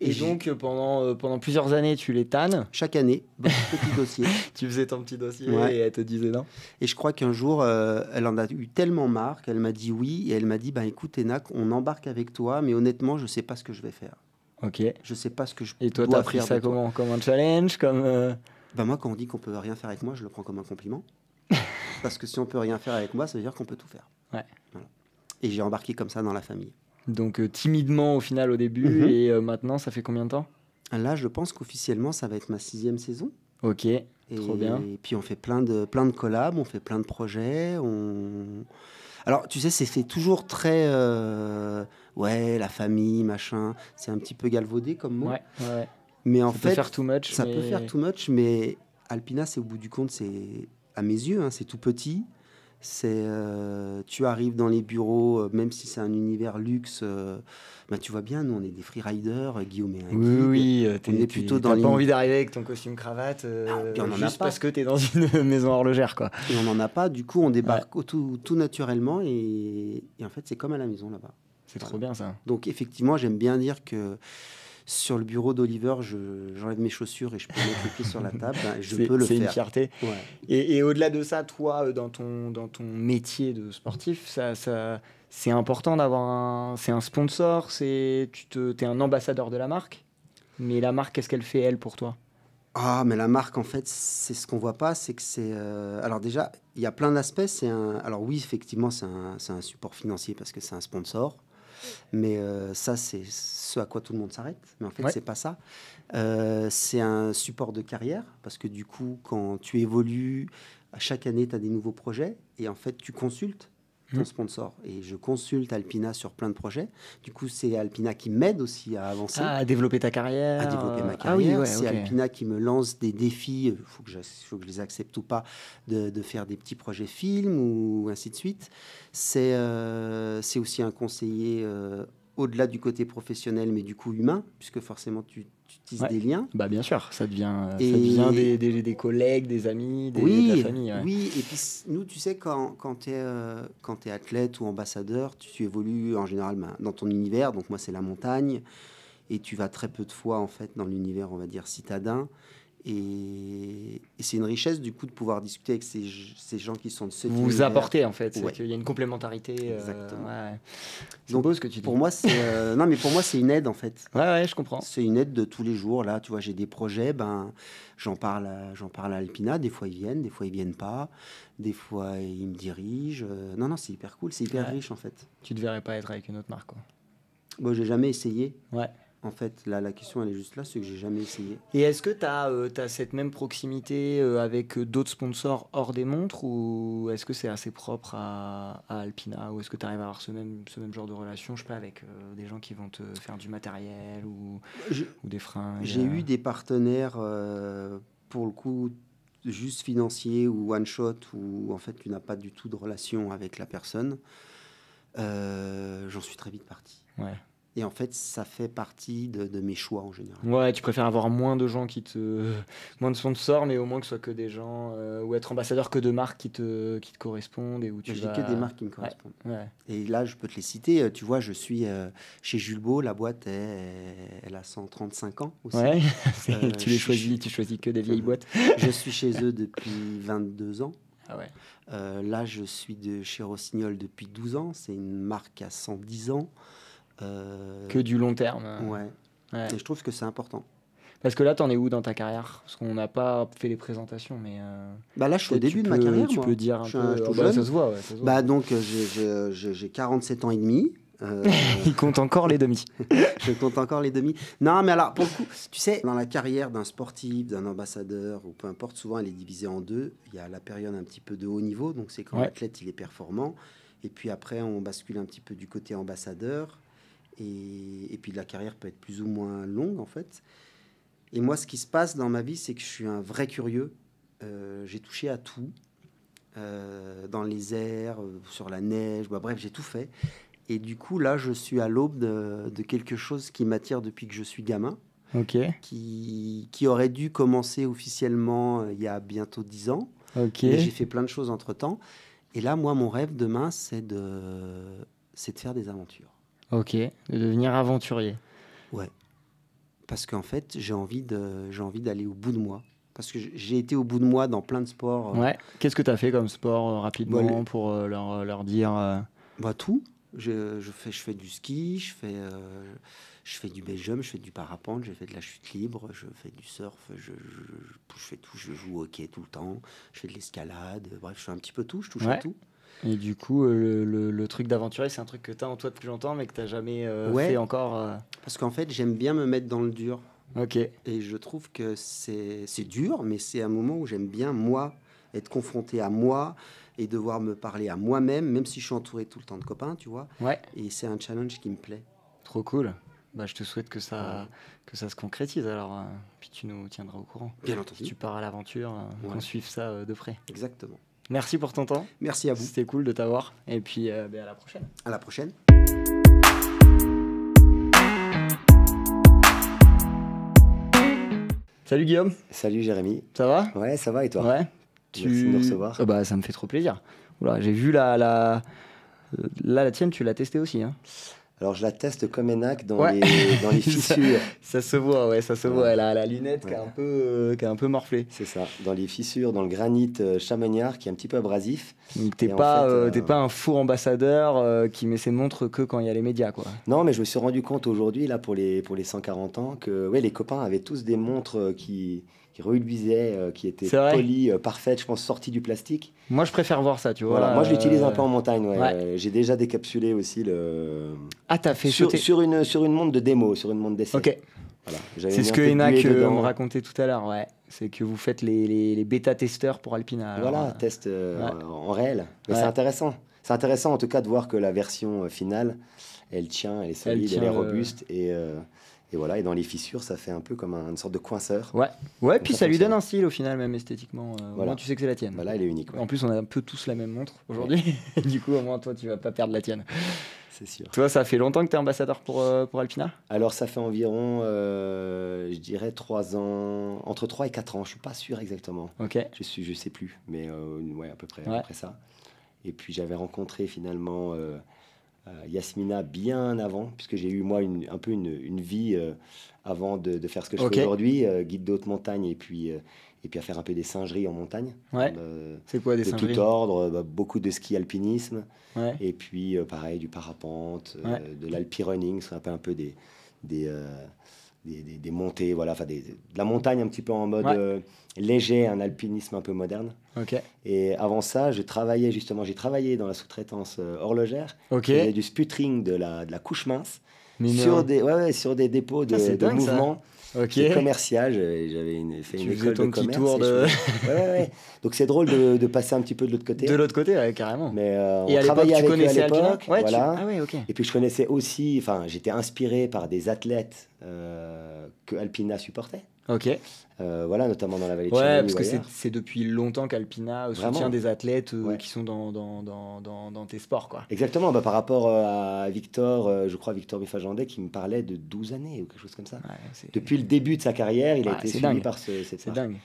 Et, donc euh, pendant, euh, pendant plusieurs années, tu les tannes. Chaque année, petit dossier. tu faisais ton petit dossier et elle te disait non. Et je crois qu'un jour, euh, elle en a eu tellement marre qu'elle m'a dit oui et elle m'a dit bah écoute Enac, on embarque avec toi, mais honnêtement, je sais pas ce que je vais faire. Ok. Je sais pas ce que je. Et toi, tu as pris ça comment Comme un challenge, comme. Bah moi, quand on dit qu'on peut rien faire avec moi, je le prends comme un compliment. Parce que si on peut rien faire avec moi, ça veut dire qu'on peut tout faire. Ouais. Et j'ai embarqué comme ça dans la famille. Donc euh, timidement au final au début, mhm. et euh, maintenant ça fait combien de temps Là, je pense qu'officiellement ça va être ma sixième saison. Ok, et, trop bien. Et puis on fait plein de, plein de collabs, on fait plein de projets. On... Alors tu sais, c'est toujours très... Euh, ouais, la famille, machin. C'est un petit peu galvaudé comme mot. Ouais, ouais. Mais en fait... Ça peut faire too much. Ça mais... peut faire too much, mais Alpina, c'est au bout du compte, c'est à mes yeux, hein, c'est tout petit. C'est euh, tu arrives dans les bureaux, euh, même si c'est un univers luxe. Euh, bah, tu vois bien, nous on est des freeriders, Guillaume et un Oui, plutôt dans pas envie d'arriver avec ton costume cravate, ah, on juste pas. parce que tu es dans une maison horlogère. Quoi. Et on n'en a pas, du coup on débarque tout, tout, naturellement et, et en fait c'est comme à la maison là-bas. C'est trop bien ça. Donc effectivement j'aime bien dire que sur le bureau d'Oliver, j'enlève mes chaussures et je peux mettre le pieds sur la table, je peux le faire. C'est une fierté. Et, au-delà de ça, toi, euh, dans ton, dans ton métier de sportif, ça, c'est important d'avoir un, c'est un sponsor, c'est, tu te, es un ambassadeur de la marque. Mais la marque, qu'est-ce qu'elle fait, elle, pour toi ah, mais la marque, en fait, c'est ce qu'on voit pas, c'est que c'est... Euh, alors déjà, il y a plein d'aspects. Alors oui, effectivement, c'est un, un, support financier parce que c'est un sponsor. Mais euh, ça, c'est ce à quoi tout le monde s'arrête. Mais en fait, c'est pas ça. Euh, c'est un support de carrière parce que du coup, quand tu évolues, à chaque année, tu as des nouveaux projets et en fait, tu consultes ton mm. sponsor. Et je consulte Alpina sur plein de projets. Du coup, c'est Alpina qui m'aide aussi à avancer. Ah, à développer ta carrière. À développer ma ah carrière. c'est Alpina qui me lance des défis, il euh, faut, que je les accepte ou pas, de, faire des petits projets films ou ainsi de suite. C'est euh, aussi un conseiller euh, au-delà du côté professionnel, mais du coup humain, puisque forcément tu des liens. Bah bien sûr, ça devient, euh, des, collègues, des amis, oui, Oui, et puis nous, tu sais, quand, quand tu es, euh, athlète ou ambassadeur, tu, évolues en général ben, dans ton univers. Donc moi, c'est la montagne. Et tu vas très peu de fois, en fait, dans l'univers, on va dire, citadin. Et, c'est une richesse du coup de pouvoir discuter avec ces, gens qui sont de ce Vous, vous apportez en fait, il y a une complémentarité. Euh, Exactement. Ouais. Donc, beau ce que tu dis. Pour moi, euh, non mais pour moi c'est une aide en fait. Ouais ouais, je comprends. C'est une aide de tous les jours là. Tu vois, j'ai des projets, ben j'en parle, j'en parle à Alpina. Des fois ils viennent, des fois ils viennent pas, des fois ils me dirigent. Euh, non non, c'est hyper cool, c'est hyper riche en fait. Tu ne verrais pas être avec une autre marque quoi. Bon, j'ai jamais essayé. Ouais en fait. Là, la question, elle est juste là, c'est que j'ai jamais essayé. Et est-ce que tu as, euh, cette même proximité euh, avec euh, d'autres sponsors hors des montres ou est-ce que c'est assez propre à, Alpina Ou est-ce que tu arrives à avoir ce même, genre de relation, je sais pas, avec des gens qui vont te faire du matériel ou, ou des freins J'ai eu des partenaires, pour le coup, juste financiers ou one-shot, où en fait, tu n'as pas du tout de relation avec la personne. J'en suis très vite parti. Ouais. Et en fait, ça fait partie de, mes choix en général. Ouais, tu préfères avoir moins de gens qui te. moins de sort, mais au moins que ce soit que des gens. Euh, ou être ambassadeur que de marques qui te, qui te correspondent. et où tu J'ai que des marques qui me correspondent. Et là, je peux te les citer. Euh, tu vois, je suis euh, chez Jules la boîte, elle a 135 ans aussi. Ouais, tu les choisis, tu choisis que des vieilles boîtes. je suis chez eux depuis 22 ans. Ah ouais. là, je suis de chez Rossignol depuis 12 ans. C'est une marque à 110 ans. Euh, que du long terme. Ouais. Et je trouve que c'est important. Parce que là, t'en es où dans ta carrière Parce qu'on n'a pas fait les présentations, mais. Euh, bah là, je suis au début de ma carrière. Tu peux dire un peu. Euh, bah, ça, se voit, ouais, Bah donc, j'ai 47 ans et demi. Il compte encore les demi. je compte encore les demi. Non, mais alors, pour le coup, tu sais, dans la carrière d'un sportif, d'un ambassadeur, ou peu importe, souvent elle est divisée en deux. Il y a la période un petit peu de haut niveau, donc c'est quand l'athlète il est performant. Et puis après, on bascule un petit peu du côté ambassadeur. Et, puis la carrière peut être plus ou moins longue en fait. Et moi, ce qui se passe dans ma vie, c'est que je suis un vrai curieux. Euh, j'ai touché à tout, euh, dans les airs, euh, sur la neige, bah, bref, j'ai tout fait. Et du coup, là, je suis à l'aube de, quelque chose qui m'attire depuis que je suis gamin. ok Qui, aurait dû commencer officiellement il y a bientôt dix ans. J'ai fait plein de choses entre-temps. Et là, moi, mon rêve demain, c'est de, c'est de faire des aventures. Ok, de devenir aventurier. Ouais. Parce qu'en fait, j'ai envie d'aller au bout de moi. Parce que j'ai été au bout de moi dans plein de sports. Euh. Ouais. Qu'est-ce que tu as fait comme sport euh, rapidement bah, pour euh, leur, leur, dire bah, Tout. Je, je, fais, je fais du ski, je fais, je fais du base je fais du parapente, j'ai fait de la chute libre, je fais du surf, je, je, fais tout, je joue au hockey tout le temps, je fais de l'escalade, bref, je fais un petit peu tout, je touche à tout. Et du coup, euh, le, truc d'aventurer, c'est un truc que tu as en toi depuis longtemps, mais que tu jamais euh, fait encore. Euh. Parce qu'en fait, j'aime bien me mettre dans le dur. Ok. Et je trouve que c'est dur, mais c'est un moment où j'aime bien, moi, être confronté à moi et devoir me parler à moi-même, même si je suis entouré tout le temps de copains, tu vois. Ouais. Et c'est un challenge qui me plaît. Trop cool. Bah, je te souhaite que ça, que ça se concrétise alors. puis tu nous tiendras au courant. Bien entendu. Si tu pars à l'aventure, on qu'on suive ça de près. Exactement. Merci pour ton temps. Merci à vous. C'était cool de t'avoir. Et puis euh, ben, à la prochaine. À la prochaine. Salut Guillaume. Salut Jérémy. Ça va Ouais, ça va et toi Ouais. Tu... Merci de me recevoir. Euh, bah, ça me fait trop plaisir. j'ai vu la, la... Là, la tienne, tu l'as testée aussi. Hein. Alors je la teste comme Enac dans, les, dans les fissures. ça, se voit, ouais, ça se voit. Elle a la lunette qui, est un peu, euh, qui un peu morflé. C'est ça, dans les fissures, dans le granit euh, qui est un petit peu abrasif. Donc euh, euh, t'es pas, pas un fou ambassadeur qui met ses montres que quand il y a les médias, quoi. Non, mais je me suis rendu compte aujourd'hui, là, pour les, pour les 140 ans, que ouais, les copains avaient tous des montres qui qui reluisait, euh, qui était polie, euh, parfaite, je pense sortie du plastique. Moi, je préfère voir ça, tu vois. Moi, je l'utilise un peu en euh, montagne. Ouais. J'ai déjà décapsulé aussi le. Ah, t'as fait sur, une sur une montre de démo, sur une montre d'essai. Ok. C'est ce que Enac me racontait tout à l'heure, ouais. C'est que vous faites les, les, bêta-testeurs pour Alpina. voilà, test en réel. c'est intéressant. C'est intéressant en tout cas de voir que la version finale, elle tient, elle est solide, elle est robuste. Et, et voilà, et dans les fissures, ça fait un peu comme une sorte de coinceur. Ouais, ouais puis ça, lui donne un style au final, même esthétiquement. Euh, voilà. tu sais que c'est la tienne. Voilà, elle est unique. En plus, on a un peu tous la même montre aujourd'hui. du coup, au moins, toi, tu vas pas perdre la tienne. C'est sûr. Toi, ça fait longtemps que tu es ambassadeur pour, euh, pour Alpina Alors, ça fait environ, euh, je dirais, 3 ans, entre 3 et 4 ans. Je suis pas sûr exactement. Ok. Je suis, je sais plus, mais ouais, à peu près, après ça. Et puis, j'avais rencontré finalement. Euh, Yasmina bien avant, puisque j'ai eu moi un peu une, vie euh, avant de, faire ce que je fais aujourd'hui, euh, guide d'autres montagne et puis et puis à faire un peu des singeries en montagne. c'est quoi des singeries De tout ordre, bah, beaucoup de ski alpinisme, et puis pareil du parapente, de l'alpi running, ce qu'on un peu des des, des, montées, voilà, enfin de la montagne un petit peu en mode euh, léger, un alpinisme un peu moderne. Et avant ça, je travaillais justement, j'ai travaillé dans la sous-traitance euh, horlogère. Okay. du sputtering de la, de la couche mince sur des, sur des dépôts de, de Okay. commercial. J'avais une, fait une école de Donc c'est drôle de, de, passer un petit peu de l'autre côté. De l'autre côté, carrément. Mais euh, on et à travaillait avec connaissais eux l'époque. Tu... Ah Et puis je connaissais aussi, enfin, j'étais inspiré par des athlètes. Euh, que Alpina supportait. Ok. Euh, voilà, notamment dans la vallée de Ouais, parce que c'est depuis longtemps qu'Alpina soutient des athlètes euh, qui sont dans dans, tes sports. Quoi. Exactement, bah, par rapport euh, à Victor, je crois Victor Miffagendet, qui me parlait de 12 années ou quelque chose comme ça. depuis le début de sa carrière, il a été suivi par ce, cette C'est dingue.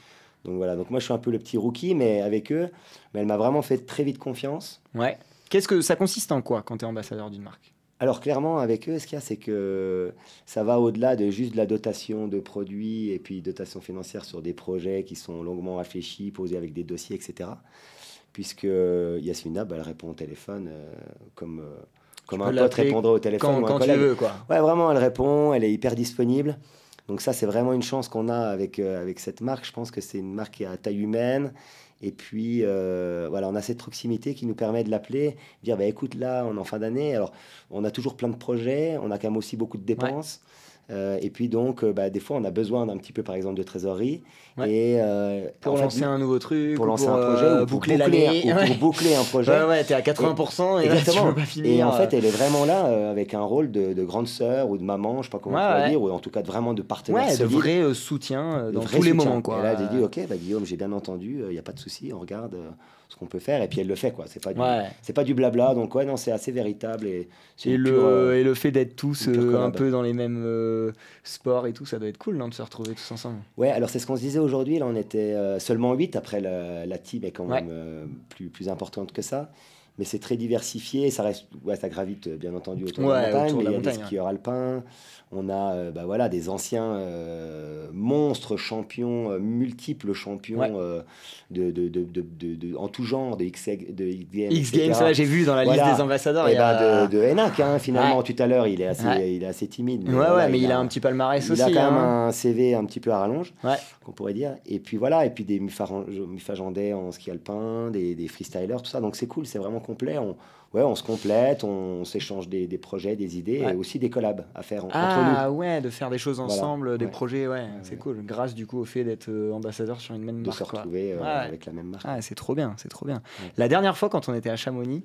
Donc voilà, donc moi je suis un peu le petit rookie, mais avec eux, mais elle m'a vraiment fait très vite confiance. Ouais. Qu'est-ce que ça consiste en quoi quand tu es ambassadeur d'une marque alors clairement, avec eux, ce qu'il y a, c'est que ça va au-delà de juste la dotation de produits et puis dotation financière sur des projets qui sont longuement réfléchis, posés avec des dossiers, etc. Puisque euh, bah elle répond au téléphone euh, comme, euh, comme un pote répondrait au téléphone. Quand, quand tu veux, quoi. Ouais, vraiment, elle répond, elle est hyper disponible. Donc ça, c'est vraiment une chance qu'on a avec, avec cette marque. Je pense que c'est une marque qui est à taille humaine, et puis, euh, voilà, on a cette proximité qui nous permet de l'appeler, dire, bah, écoute, là, on est en fin d'année. Alors, on a toujours plein de projets, on a quand même aussi beaucoup de dépenses. Euh, et puis donc, euh, bah, des fois, on a besoin d'un petit peu, par exemple, de trésorerie. Et, euh, pour lancer un nouveau truc, pour lancer un projet, boucler, l'année ou pour boucler un projet. Ouais, ouais, t'es à 80% et, exactement. Et en fait, elle est vraiment là avec un rôle de, grande sœur ou de maman, je sais pas comment on dire, ou en tout cas de vraiment de partenaire. Ouais, de vrai soutien dans tous les moments. Quoi. Et là, dit, ok, bah, Guillaume, j'ai bien entendu, il n'y a pas de souci, on regarde ce qu'on peut faire et puis elle le fait quoi c'est pas du, c'est pas du blabla donc ouais non c'est assez véritable et et le, et le fait d'être tous un peu dans les mêmes euh, sport et tout, ça doit être cool de se retrouver tous ensemble. Ouais, alors c'est ce qu'on se disait aujourd'hui. Là, on était euh, seulement 8 après la, la team est quand même euh, plus, plus importante que ça mais c'est très diversifié. Ça reste, ouais, ça gravite euh, bien entendu autour de la montagne, il y a des skieurs alpins. On a, euh, bah voilà, des anciens euh, monstres champions, multiples champions de, de, de, en tout genre, de X, Games. X Games, ça j'ai vu dans la liste des ambassadeurs. Et eh ben, de, Enac, hein, finalement, tout à l'heure, il est assez, il est assez timide. Mais, mais il, a, un petit palmarès aussi. Il a quand même hein. un CV un petit peu à rallonge, qu'on pourrait dire. Et puis voilà, et puis des Mufajandais en ski alpin, des, des freestylers, tout ça. Donc c'est cool, c'est vraiment complet. On, ouais, on se complète, on, s'échange des, projets, des idées et aussi des collabs à faire ah, entre nous. Ah ouais, de faire des choses ensemble, des projets, ouais, c'est cool. Grâce du coup au fait d'être euh, ambassadeur sur une même de marque. De se retrouver euh, avec la même marque. Ah, c'est trop bien, c'est trop bien. La dernière fois quand on était à Chamonix,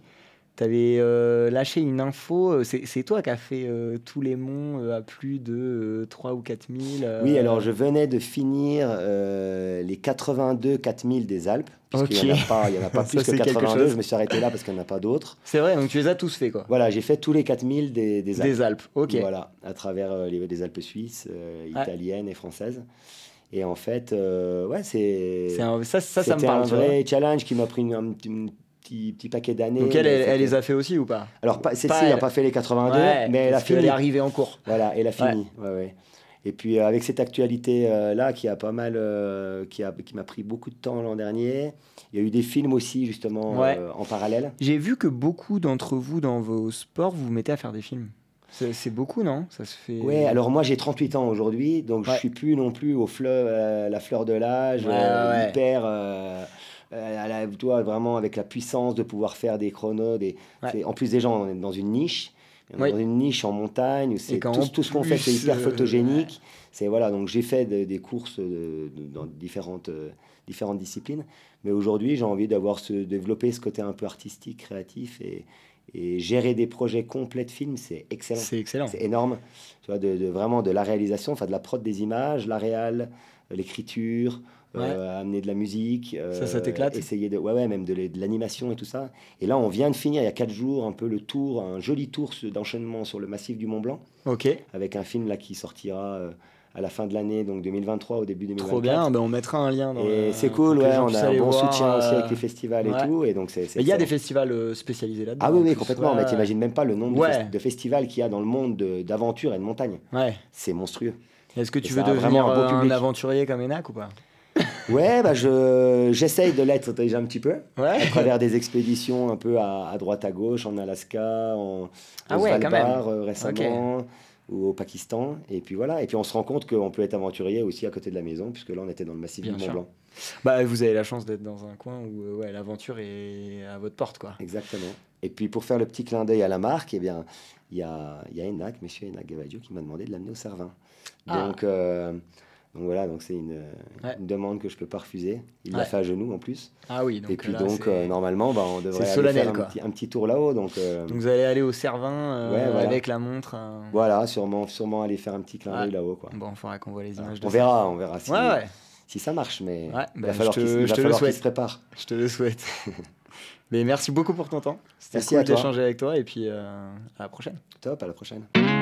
tu avais euh, lâché une info. Euh, c'est toi qui as fait euh, tous les monts à plus de 3 ou 4000 000. Oui, alors je venais de finir les 82 4000 des Alpes. Parce qu'il Il n'y en a pas, il y en a pas plus que 82. Je me suis arrêté là parce qu'il n'y en a pas d'autres. C'est vrai, donc tu les as tous fait quoi. Voilà, j'ai fait tous les 4000 des, des Alpes. Des Alpes, ok. Voilà, à travers les, Alpes suisses, ah. italiennes et françaises. Et en fait, ouais, c'est. Ça, ça, me parle. un vrai challenge qui m'a pris une, une, petit, paquet d'années. Donc elle, les euh, a fait aussi ou pas Alors, pas, Cécile n'a pas fait les 82, mais elle a fini. Elle est arrivée en cours. Voilà, elle a fini. et puis euh, avec cette actualité euh, là qui a pas mal, qui qui m'a pris beaucoup de temps l'an dernier. Il y a eu des films aussi justement en parallèle. J'ai vu que beaucoup d'entre vous dans vos sports vous, vous mettez à faire des films. C'est beaucoup, non Ça se fait. Ouais. Alors moi, j'ai 38 ans aujourd'hui, donc je ne suis plus non plus au fleur, la fleur de l'âge, hyper elle euh, vraiment avec la puissance de pouvoir faire des chronos. Des, En plus, gens on est dans une niche. On est dans une niche en montagne, c'est tout, tout, ce qu'on fait, c'est hyper euh, photogénique. c'est voilà, donc j'ai fait des courses euh, dans différentes, disciplines, mais aujourd'hui j'ai envie d'avoir ce développer ce côté un peu artistique, créatif et, gérer des projets complets de films, c'est excellent. C'est excellent. C'est énorme. de, vraiment de la réalisation, enfin de la prod des images, la réal, l'écriture, euh, amener de la musique. Euh, ça, t'éclate Essayer de, ouais, ouais même de, l'animation et tout ça. Et là, on vient de finir, il y a quatre jours, un peu le tour, un joli tour d'enchaînement sur le massif du Mont Blanc. Ok. Avec un film là qui sortira euh, à la fin de l'année, donc 2023, au début 2024. Trop bien, ben, on mettra un lien. Dans et c'est cool, ouais, on a un bon soutien aussi avec les festivals et tout. Et donc c'est. Il y a des festivals spécialisés là-dedans. Ah oui, oui, complètement. Mais t'imagines même pas le nombre de, festivals qu'il y a dans le monde d'aventure et de montagne. Ouais. C'est monstrueux. Est-ce que tu veux devenir un, un, aventurier comme Enac ou pas Ouais, bah, je, j'essaye de l'être déjà un petit peu. À travers des expéditions un peu à, droite, à gauche, en Alaska, en ah euh, récemment. ou au Pakistan et puis voilà et puis on se rend compte qu'on peut être aventurier aussi à côté de la maison puisque là on était dans le massif du Mont Blanc bah, vous avez la chance d'être dans un coin où euh, l'aventure est à votre porte. Quoi. Exactement. Et puis pour faire le petit clin d'œil à la marque, eh bien, il y a, y a monsieur Enac Gavadio, qui m'a demandé de l'amener au Cervin. Ah. Donc, euh, donc voilà, donc c'est une, demande que je peux pas refuser. Il l'a fait à genoux en plus. Ah oui. Donc et puis donc euh, normalement, bah, on devrait aller faire un petit, tour là-haut. Donc, euh, vous allez aller au Servin euh, avec la montre. Voilà, sûrement, sûrement aller faire un petit clin d'œil là-haut. Bon, il qu'on voit les images. on verra, on verra si, si ça marche, mais il va falloir qu'il se prépare. Je te le souhaite. mais merci beaucoup pour ton temps. C'était cool d'échanger avec toi et puis à la prochaine. Top, à la prochaine.